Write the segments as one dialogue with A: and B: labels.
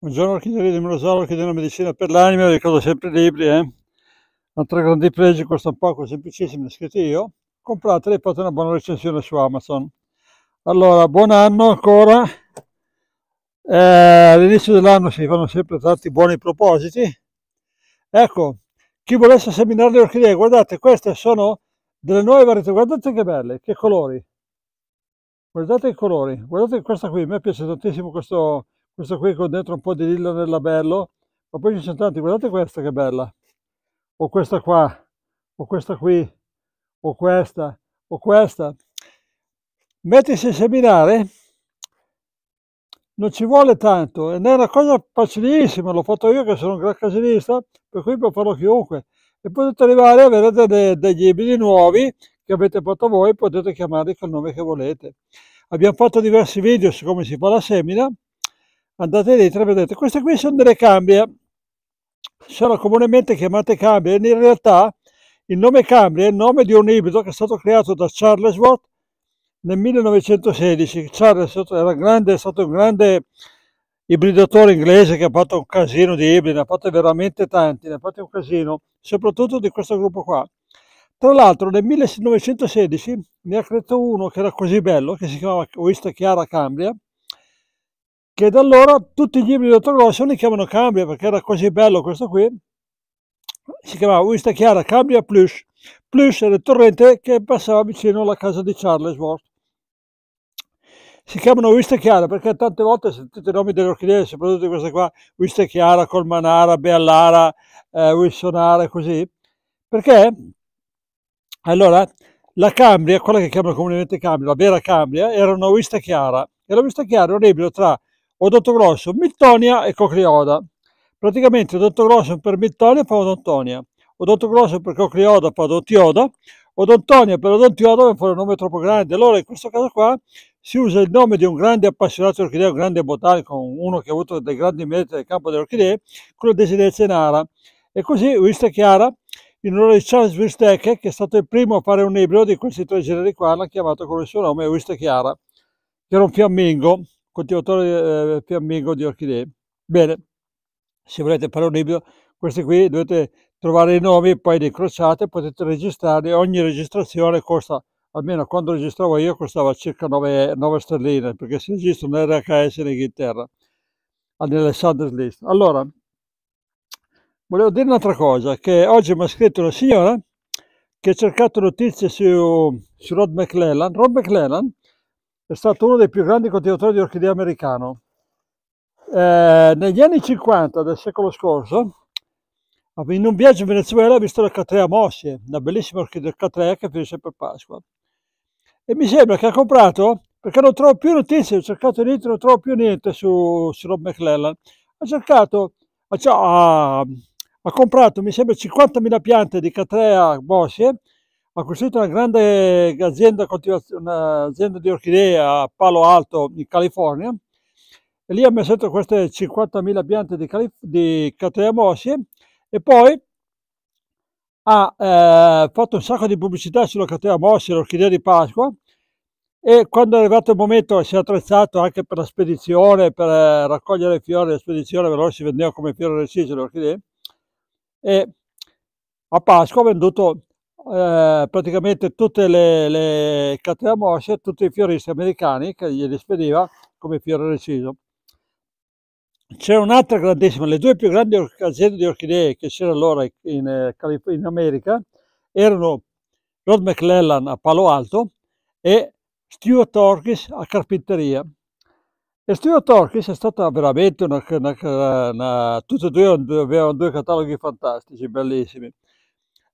A: Buongiorno Orchidoria di Morosolo, Orchidoria della Medicina per l'Anima, ricordo sempre i libri, eh? Hanno tre grandi pregi, un poco, semplicissimo, li ho scritti io. Comprateli e fate una buona recensione su Amazon. Allora, buon anno ancora. Eh, all'inizio dell'anno si fanno sempre tanti buoni propositi. Ecco, chi volesse seminare le orchidee, guardate, queste sono delle nuove varietà, guardate che belle, che colori. Guardate i colori, guardate questa qui, a me piace tantissimo questo questo qui con dentro un po' di lillo nel labello, ma poi ci sono tanti, guardate questa che bella, o questa qua, o questa qui, o questa, o questa. Mettersi a seminare non ci vuole tanto, ed è una cosa facilissima, l'ho fatto io che sono un gran casinista, per cui può farlo chiunque. E potete arrivare a avere dei, degli ibidi nuovi che avete fatto voi, potete chiamarli col nome che volete. Abbiamo fatto diversi video su come si fa la semina, andate dentro e vedete queste qui sono delle cambie sono comunemente chiamate cambie in realtà il nome cambie è il nome di un ibrido che è stato creato da Charles Watt nel 1916 Charles grande, è stato un grande ibridatore inglese che ha fatto un casino di ibridi, ne ha fatte veramente tanti, ne ha fatte un casino, soprattutto di questo gruppo qua. Tra l'altro nel 1916 ne ha creato uno che era così bello, che si chiamava Questa Chiara Cambria, che da allora tutti i gli ibridi ortoglossici li chiamano Cambia perché era così bello questo qui si chiamava Wista Chiara Cambia Plus Plus era il torrente che passava vicino alla casa di Charlesworth si chiamano Wista Chiara perché tante volte sentite i nomi delle orchidee soprattutto queste qua Wista Chiara, Colmanara, Beallara, eh, Wilsonara così perché allora la Cambria, quella che chiamano comunemente Cambria, la vera Cambria, era una Wista Chiara e la Wista Chiara è un ibrido tra Odontogrosso, mittonia e coclioda. Praticamente Odontogrosso per mittonia fa Odontonia, Odontogrosso per coclioda fa Odontioda, Odontonia per Odontioda per fare un nome troppo grande. Allora in questo caso qua si usa il nome di un grande appassionato di orchidee, un grande botanico, uno che ha avuto dei grandi meriti nel campo delle orchidee, quello Desiderio Cenara. E così Vista Chiara, in onore di Charles Wistecke, che è stato il primo a fare un libro di questi tre generi qua, l'ha chiamato con il suo nome Vista Chiara, che era un fiammingo coltivatore eh, fiammingo di orchidee. Bene, se volete fare un libro, questi qui dovete trovare i nomi, poi li incrociate, potete registrarli, ogni registrazione costa, almeno quando registravo io, costava circa 9, 9 sterline, perché si registrano in RHS in Inghilterra, all'Alexander's List. Allora, volevo dire un'altra cosa, che oggi mi ha scritto una signora che ha cercato notizie su, su Rod McClellan. Rod McClellan è stato uno dei più grandi coltivatori di orchidee americano. Eh, negli anni 50 del secolo scorso, in un viaggio in Venezuela ho visto la Catrea Mossie, una bellissima orchidea Catrea che finisce per Pasqua. E mi sembra che ha comprato, perché non trovo più notizie, ho cercato niente, non trovo più niente su, su Rob McClellan. Ha cercato, ha, ha, comprato, mi sembra, 50.000 piante di Catrea Mossie ha costruito una grande azienda, un'azienda di orchidee a Palo Alto in California e lì ha messo queste 50.000 piante di, Calif- di e poi ha eh, fatto un sacco di pubblicità sulla Catea Mossi, l'orchidea di Pasqua e quando è arrivato il momento si è attrezzato anche per la spedizione, per eh, raccogliere fiori, la spedizione però si vendeva come fiore del le orchidee e a Pasqua ha venduto eh, praticamente tutte le, le cateamorse, tutti i fioristi americani che gli spediva come fiore reciso. C'era un'altra grandissima, le due più grandi aziende di orchidee che c'era allora in, eh, in America erano Rod McClellan a Palo Alto e Stuart Orchis a Carpinteria. E Stuart Orchis è stata veramente una, una, una tutti e due avevano due cataloghi fantastici, bellissimi.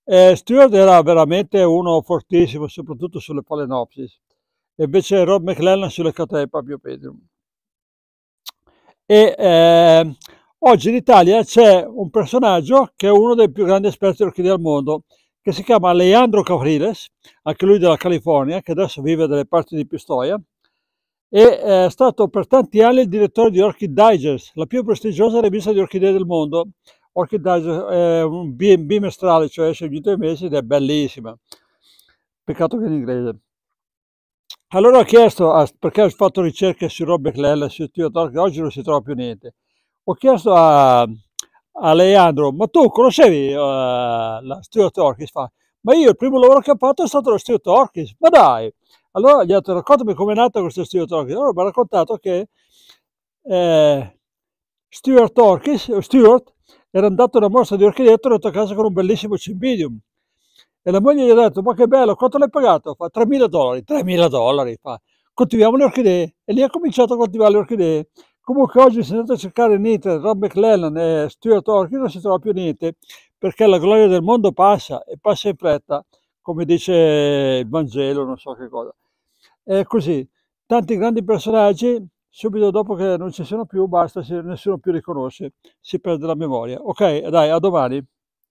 A: E Stewart era veramente uno fortissimo, soprattutto sulle Palenopsis, e invece Rob McLellan sulle Catepa Biopedium. E eh, oggi in Italia c'è un personaggio che è uno dei più grandi esperti di orchidee al mondo, che si chiama Leandro Cavriles, anche lui della California, che adesso vive dalle parti di Pistoia, e eh, è stato per tanti anni il direttore di Orchid Digest, la più prestigiosa rivista di orchidee del mondo, orchidaggia eh, bimestrale, cioè seguito ai mesi, ed è bellissima. Peccato che in inglese. Allora ho chiesto, a, perché ho fatto ricerche su Rob Clella, su Tio Torque, oggi non si trova più niente. Ho chiesto a, a Leandro, ma tu conoscevi uh, la Stuart Orchis? ma io il primo lavoro che ho fatto è stato lo Stuart Orchis, ma dai! Allora gli ho detto, raccontami com'è nato questo Stuart Orchis. Allora mi ha raccontato che eh, Stuart Orchis, Stuart, era andato una mostra di orchidetto e tornato a casa con un bellissimo cimbidium. E la moglie gli ha detto, ma che bello, quanto l'hai pagato? Fa 3.000 dollari, 3.000 dollari, fa, coltiviamo le orchidee. E lì ha cominciato a coltivare le orchidee. Comunque oggi se andate a cercare in internet Rob McLellan e Stuart Orchid non si trova più niente, perché la gloria del mondo passa, e passa in fretta, come dice il Vangelo, non so che cosa. È così, tanti grandi personaggi subito dopo che non ci sono più, basta, nessuno più riconosce, si perde la memoria. Ok, dai, a domani.